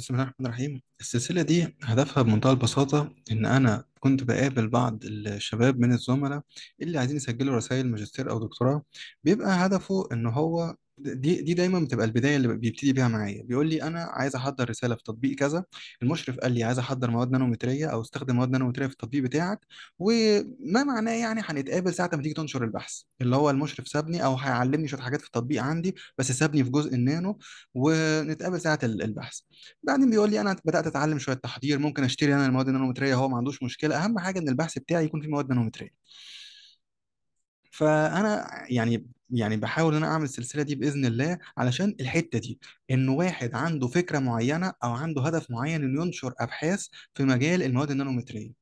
بسم الله الرحمن الرحيم السلسلة دي هدفها بمنتهى البساطة إن أنا كنت بقابل بعض الشباب من الزملاء اللي عايزين يسجلوا رسائل ماجستير أو دكتوراه بيبقى هدفه إن هو دي دي دايما بتبقى البدايه اللي بيبتدي بيها معايا بيقول لي انا عايز احضر رساله في تطبيق كذا المشرف قال لي عايز احضر مواد نانومتريه او استخدم مواد نانومتريه في التطبيق بتاعك وما معناه يعني هنتقابل ساعه ما تيجي تنشر البحث اللي هو المشرف سابني او هيعلمني شويه حاجات في التطبيق عندي بس سابني في جزء النانو ونتقابل ساعه البحث بعدين بيقول لي انا بدات اتعلم شويه تحضير ممكن اشتري انا المواد النانومتريه هو ما عندوش مشكله اهم حاجه ان البحث بتاعي يكون فيه مواد نانومتريه فانا يعني يعني بحاول ان انا اعمل السلسله دي باذن الله علشان الحته دي ان واحد عنده فكره معينه او عنده هدف معين انه ينشر ابحاث في مجال المواد النانومتريه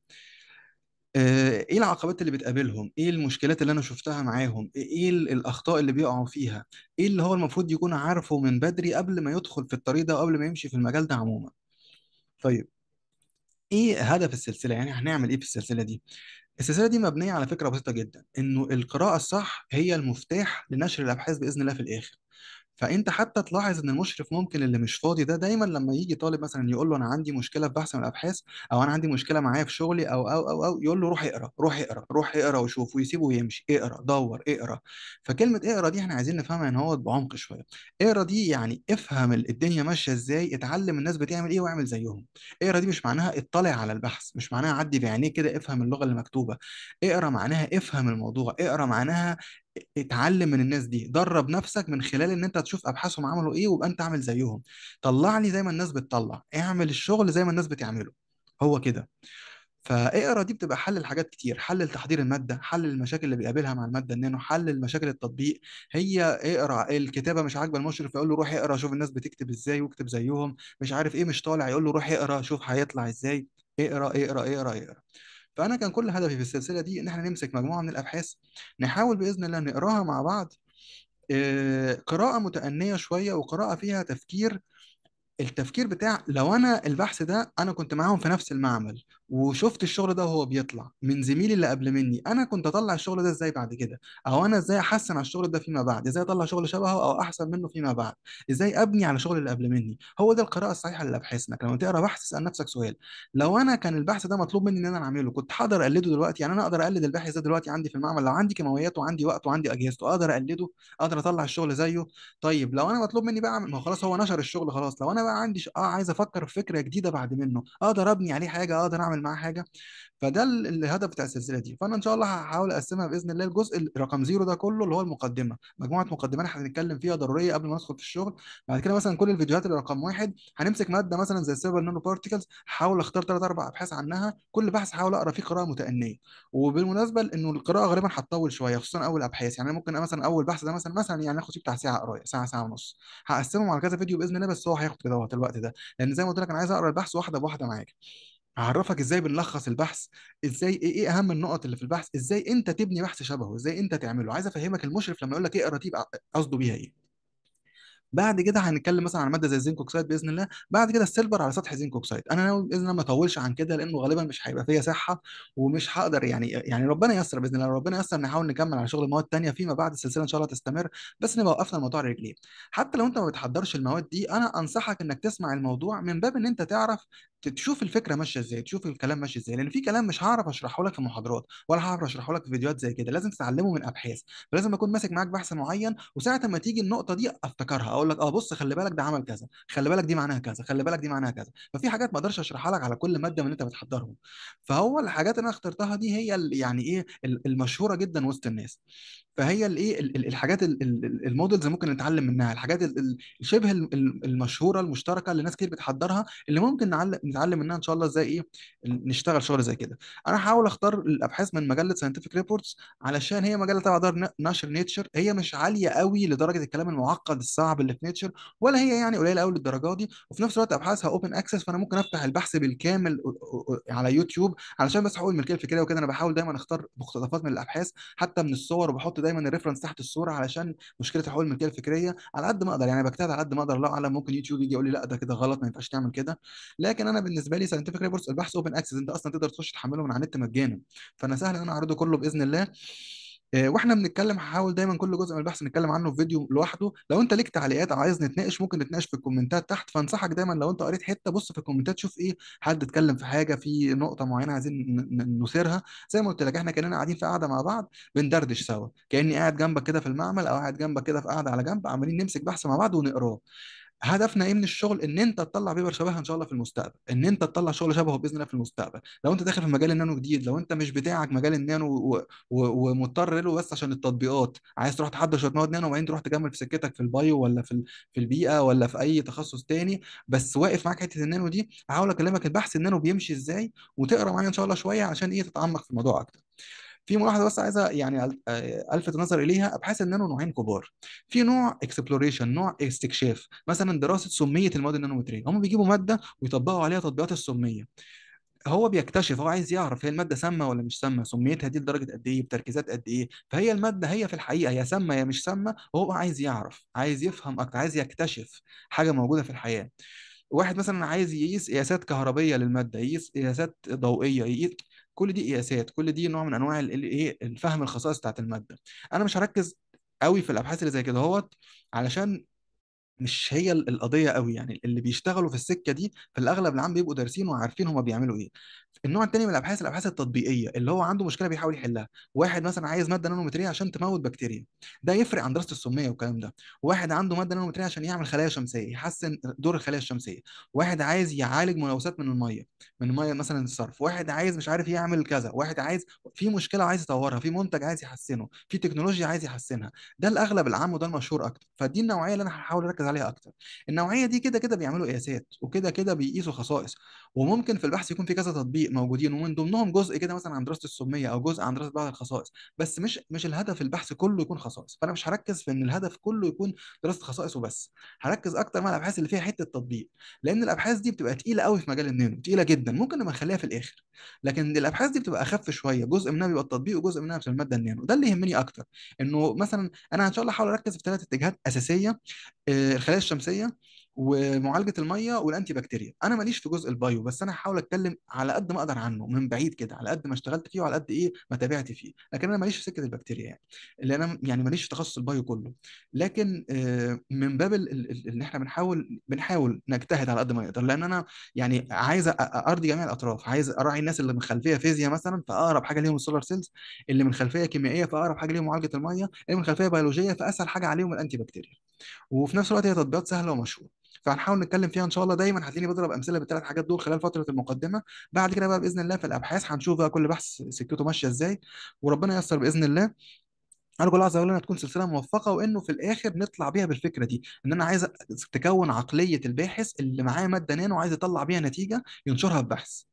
آه، ايه العقبات اللي بتقابلهم ايه المشكلات اللي انا شفتها معاهم ايه الاخطاء اللي بيقعوا فيها ايه اللي هو المفروض يكون عارفه من بدري قبل ما يدخل في الطريق ده وقبل ما يمشي في المجال ده عموما طيب ايه هدف السلسله يعني هنعمل ايه في السلسله دي السلسله دي مبنيه على فكره بسيطه جدا انه القراءه الصح هي المفتاح لنشر الابحاث باذن الله في الاخر فانت حتى تلاحظ ان المشرف ممكن اللي مش فاضي ده دايما لما يجي طالب مثلا يقول له انا عندي مشكله في بحث من الابحاث او انا عندي مشكله معايا في شغلي او او او او يقول له روح اقرا روح اقرا روح اقرا وشوف ويسيبه ويمشي اقرا دور اقرا فكلمه اقرا دي احنا عايزين نفهمها ان هو بعمق شويه اقرا دي يعني افهم الدنيا ماشيه ازاي اتعلم الناس بتعمل ايه واعمل زيهم اقرا دي مش معناها اطلع على البحث مش معناها عدي بعينيه كده افهم اللغه اللي مكتوبه اقرا معناها افهم الموضوع اقرا معناها اتعلم من الناس دي درب نفسك من خلال ان انت تشوف ابحاثهم عملوا ايه ويبقى انت عامل زيهم طلعني زي ما الناس بتطلع اعمل الشغل زي ما الناس بتعمله هو كده فاقرا دي بتبقى حل لحاجات كتير حل لتحضير الماده حل للمشاكل اللي بيقابلها مع الماده النانو حل المشاكل التطبيق هي اقرا الكتابه مش عاجبه المشرف يقول له روح اقرا شوف الناس بتكتب ازاي واكتب زيهم مش عارف ايه مش طالع يقول له روح اقرا شوف هيطلع ازاي اقرا اقرا اقرا اقرا, اقرأ. فانا كان كل هدفي في السلسله دي ان احنا نمسك مجموعه من الابحاث نحاول باذن الله نقراها مع بعض آه، قراءه متأنيه شويه وقراءه فيها تفكير التفكير بتاع لو انا البحث ده انا كنت معاهم في نفس المعمل وشفت الشغل ده وهو بيطلع من زميلي اللي قبل مني انا كنت اطلع الشغل ده ازاي بعد كده او انا ازاي احسن على الشغل ده فيما بعد ازاي اطلع شغل شبهه او احسن منه فيما بعد ازاي ابني على شغل اللي قبل مني هو ده القراءه الصحيحه لابحاثنا لما تقرا بحث اسال نفسك سؤال لو انا كان البحث ده مطلوب مني ان انا اعمله كنت حاضر اقلده دلوقتي يعني انا اقدر اقلد الباحث ده دلوقتي عندي في المعمل لو عندي كيماويات وعندي وقت وعندي اجهزته اقدر اقلده اقدر اطلع الشغل زيه طيب لو انا مطلوب مني بقى ما خلاص هو نشر الشغل خلاص لو انا بقى عندي ش... اه عايز افكر في فكره جديده بعد منه اقدر ابني عليه حاجه اقدر اعمل اعمل معاه حاجه فده الهدف بتاع السلسله دي فانا ان شاء الله هحاول اقسمها باذن الله الجزء رقم زيرو ده كله اللي هو المقدمه مجموعه مقدمات هنتكلم فيها ضروريه قبل ما ندخل في الشغل بعد كده مثلا كل الفيديوهات اللي رقم واحد هنمسك ماده مثلا زي السيرفر نانو بارتيكلز هحاول اختار ثلاث اربع ابحاث عنها كل بحث هحاول اقرا فيه قراءه متانيه وبالمناسبه انه القراءه غالبا هتطول شويه خصوصا اول ابحاث يعني ممكن مثلا اول بحث ده مثلا مثلا يعني ناخد فيه بتاع ساعه قرايه ساعه ساعه ونص هقسمهم على كذا فيديو باذن الله بس هو هياخد كده الوقت ده لان زي ما قلت لك انا عايز اقرا البحث واحده بواحده معاك هعرفك ازاي بنلخص البحث ازاي إيه،, ايه اهم النقط اللي في البحث ازاي انت تبني بحث شبهه ازاي انت تعمله عايز افهمك المشرف لما يقول لك اقرا إيه تيب قصده بيها ايه بعد كده هنتكلم مثلا عن ماده زي الزنك اوكسيد باذن الله بعد كده السيلفر على سطح الزنك اوكسيد انا ناوي باذن الله ما اطولش عن كده لانه غالبا مش هيبقى فيا صحه ومش هقدر يعني يعني ربنا ييسر باذن الله ربنا ييسر نحاول نكمل على شغل المواد الثانيه فيما بعد السلسله ان شاء الله تستمر بس نبقى وقفنا الموضوع على رجليه حتى لو انت ما بتحضرش المواد دي انا انصحك انك تسمع الموضوع من باب ان انت تعرف تشوف الفكره ماشيه ازاي تشوف الكلام ماشي ازاي لان في كلام مش هعرف اشرحه لك في محاضرات ولا هعرف اشرحه لك في فيديوهات زي كده لازم تتعلمه من ابحاث فلازم اكون ماسك معاك بحث معين وساعه ما تيجي النقطه دي افتكرها اقول لك اه بص خلي بالك ده عمل كذا خلي بالك دي معناها كذا خلي بالك دي معناها كذا ففي حاجات ما اقدرش اشرحها لك على كل ماده من اللي انت بتحضرهم فهو الحاجات اللي انا اخترتها دي هي يعني ايه المشهوره جدا وسط الناس فهي الايه الحاجات المودلز ممكن نتعلم منها الحاجات شبه المشهوره المشتركه اللي ناس كتير بتحضرها اللي ممكن نتعلم منها ان شاء الله ازاي ايه نشتغل شغل زي كده انا هحاول اختار الابحاث من مجله ساينتفك ريبورتس علشان هي مجله تبع دار نشر نيتشر هي مش عاليه قوي لدرجه الكلام المعقد الصعب اللي في نيتشر ولا هي يعني قليله قوي للدرجه دي وفي نفس الوقت ابحاثها اوبن اكسس فانا ممكن افتح البحث بالكامل على يوتيوب علشان بس حقوق الملكيه الفكريه وكده انا بحاول دايما اختار مقتطفات من الابحاث حتى من الصور وبحط دايما الريفرنس تحت الصوره علشان مشكله الحقوق الملكيه الفكريه على قد ما اقدر يعني بجتهد على قد ما اقدر الله اعلم ممكن يوتيوب يجي يقول لي لا ده كده غلط ما ينفعش تعمل كده لكن انا بالنسبه لي ساينتفك ريبورتس البحث اوبن اكسس انت اصلا تقدر تخش تحمله من على النت مجانا فانا سهل ان انا اعرضه كله باذن الله آه، واحنا بنتكلم هحاول دايما كل جزء من البحث نتكلم عنه في فيديو لوحده لو انت ليك تعليقات عايز نتناقش ممكن نتناقش في الكومنتات تحت فانصحك دايما لو انت قريت حته بص في الكومنتات شوف ايه حد اتكلم في حاجه في نقطه معينه عايزين نثيرها زي ما قلت لك احنا كاننا قاعدين في قاعده مع بعض بندردش سوا كاني قاعد جنبك كده في المعمل او قاعد جنبك كده في قاعده على جنب عمالين نمسك بحث مع بعض ونقراه هدفنا ايه من الشغل ان انت تطلع بيبر شبهها ان شاء الله في المستقبل ان انت تطلع شغل شبهه باذن الله في المستقبل لو انت داخل في مجال النانو جديد لو انت مش بتاعك مجال النانو ومضطر له بس عشان التطبيقات عايز تروح تحضر شويه مواد نانو وبعدين تروح تكمل في سكتك في البايو ولا في في البيئه ولا في اي تخصص تاني بس واقف معاك حته النانو دي هحاول اكلمك البحث النانو بيمشي ازاي وتقرا معايا ان شاء الله شويه عشان ايه تتعمق في الموضوع اكتر في ملاحظه بس عايزه يعني آه، الفت نظر اليها ابحاث النانو نوعين كبار في نوع اكسبلوريشن نوع استكشاف مثلا دراسه سميه المواد النانومتريه هم بيجيبوا ماده ويطبقوا عليها تطبيقات السميه هو بيكتشف هو عايز يعرف هي الماده سامه ولا مش سامه سميتها دي لدرجه قد ايه بتركيزات قد ايه فهي الماده هي في الحقيقه هي سامه يا مش سامه هو عايز يعرف عايز يفهم اكتر عايز يكتشف حاجه موجوده في الحياه واحد مثلا عايز يقيس قياسات كهربيه للماده يقيس قياسات ضوئيه يقيس كل دي قياسات كل دي نوع من انواع الايه الفهم الخصائص بتاعت الماده انا مش هركز قوي في الابحاث اللي زي كده هوت علشان مش هي القضيه قوي يعني اللي بيشتغلوا في السكه دي في الاغلب العام بيبقوا دارسين وعارفين هما بيعملوا ايه النوع الثاني من الابحاث الابحاث التطبيقيه اللي هو عنده مشكله بيحاول يحلها واحد مثلا عايز ماده نانومتريه عشان تموت بكتيريا ده يفرق عن دراسه السميه والكلام ده واحد عنده ماده نانومتريه عشان يعمل خلايا شمسيه يحسن دور الخلايا الشمسيه واحد عايز يعالج ملوثات من الميه من الميه مثلا الصرف واحد عايز مش عارف يعمل كذا واحد عايز في مشكله عايز يطورها في منتج عايز يحسنه في تكنولوجيا عايز يحسنها ده الاغلب العام وده المشهور اكتر فدي النوعيه اللي انا هحاول اركز عليها اكتر النوعيه دي كده كده بيعملوا قياسات وكده كده بيقيسوا خصائص وممكن في البحث يكون في كذا تطبيق موجودين ومن ضمنهم جزء كده مثلا عن دراسه السميه او جزء عن دراسه بعض الخصائص بس مش مش الهدف البحث كله يكون خصائص فانا مش هركز في ان الهدف كله يكون دراسه خصائص وبس هركز اكتر مع الابحاث اللي فيها حته تطبيق لان الابحاث دي بتبقى تقيله قوي في مجال النانو تقيله جدا ممكن نبقى نخليها في الاخر لكن الابحاث دي بتبقى اخف شويه جزء منها بيبقى التطبيق وجزء منها في الماده النانو ده اللي يهمني اكتر انه مثلا انا ان شاء الله هحاول اركز في ثلاث اتجاهات اساسيه آه، الخلايا الشمسيه ومعالجه الميه والانتي بكتيريا انا ماليش في جزء البايو بس انا هحاول اتكلم على قد ما اقدر عنه من بعيد كده على قد ما اشتغلت فيه وعلى قد ايه ما تابعت فيه لكن انا ماليش في سكه البكتيريا يعني اللي انا يعني ماليش في تخصص البايو كله لكن آه، من باب اللي احنا بنحاول بنحاول نجتهد على قد ما نقدر لان انا يعني عايز ارضي جميع الاطراف عايز اراعي الناس اللي من خلفيه فيزياء مثلا فاقرب حاجه ليهم السولار سيلز اللي من خلفيه كيميائيه فاقرب حاجه ليهم معالجه الميه اللي من خلفيه بيولوجيه فاسهل حاجه عليهم الانتي بكتيريا وفي نفس الوقت هي تطبيقات سهله ومشهوره فهنحاول نتكلم فيها ان شاء الله دايما هتلاقيني بضرب امثله بالثلاث حاجات دول خلال فتره المقدمه بعد كده بقى باذن الله في الابحاث هنشوف بقى كل بحث سكته ماشيه ازاي وربنا ييسر باذن الله ارجو الله عز وجل تكون سلسله موفقه وانه في الاخر نطلع بيها بالفكره دي ان انا عايز تكون عقليه الباحث اللي معاه ماده نانو وعايز يطلع بيها نتيجه ينشرها في بحث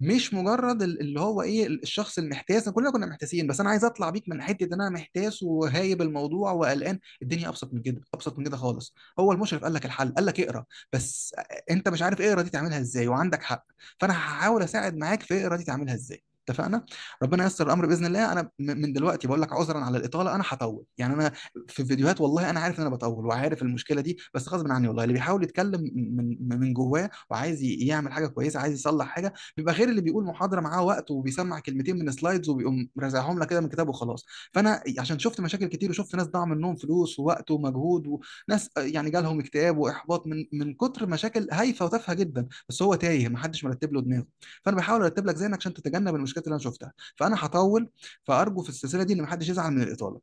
مش مجرد اللي هو ايه الشخص المحتاس كلنا كنا محتاسين بس انا عايز اطلع بيك من حته ان انا محتاس وهايب الموضوع وقلقان الدنيا ابسط من كده ابسط من كده خالص هو المشرف قال لك الحل قال لك اقرا بس انت مش عارف اقرا دي تعملها ازاي وعندك حق فانا هحاول اساعد معاك في اقرا دي تعملها ازاي اتفقنا ربنا ييسر الامر باذن الله انا من دلوقتي بقول لك عذرا على الاطاله انا هطول يعني انا في فيديوهات والله انا عارف ان انا بطول وعارف المشكله دي بس غصب عني والله اللي بيحاول يتكلم من من جواه وعايز يعمل حاجه كويسه عايز يصلح حاجه بيبقى غير اللي بيقول محاضره معاه وقت وبيسمع كلمتين من سلايدز وبيقوم رازعهم لك كده من كتاب وخلاص فانا عشان شفت مشاكل كتير وشفت ناس ضاع منهم فلوس ووقت ومجهود وناس يعني جالهم اكتئاب واحباط من من كتر مشاكل هايفه وتافهه جدا بس هو تايه محدش مرتب له دماغه فانا بحاول ارتب لك زينك عشان تتجنب المشكله المشكلات اللي انا شفتها فانا هطول فارجو في السلسله دي ان محدش يزعل من الاطاله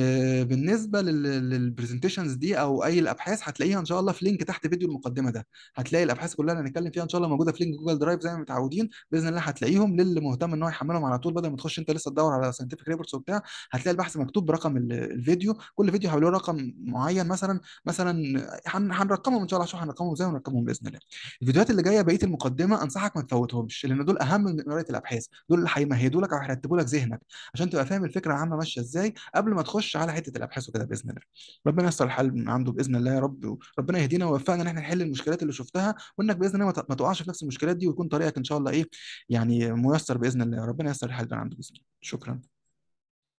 آه، بالنسبه للبرزنتيشنز دي او اي الابحاث هتلاقيها ان شاء الله في لينك تحت فيديو المقدمه ده هتلاقي الابحاث كلها اللي هنتكلم فيها ان شاء الله موجوده في لينك جوجل درايف زي ما متعودين باذن الله هتلاقيهم للي مهتم ان هو يحملهم على طول بدل ما تخش انت لسه تدور على ساينتفك ريبورتس وبتاع هتلاقي البحث مكتوب برقم الفيديو كل فيديو هيبقى له رقم معين مثلا مثلا هنرقمهم ان شاء الله عشان هنرقمهم ازاي ونرقمهم باذن الله الفيديوهات اللي جايه بقيه المقدمه انصحك ما تفوتهمش لان دول اهم من قرايه الابحاث دول اللي هيمهدوا لك او هيرتبوا لك ذهنك عشان تبقى فاهم الفكره العامه ماشيه ازاي قبل ما تخش نخش على حته الابحاث وكده باذن الله ربنا يستر الحل من عنده باذن الله يا رب ربنا يهدينا ويوفقنا ان احنا نحل المشكلات اللي شفتها وانك باذن الله ما تقعش في نفس المشكلات دي ويكون طريقك ان شاء الله ايه يعني ميسر باذن الله ربنا يستر الحل من عنده باذن الله شكرا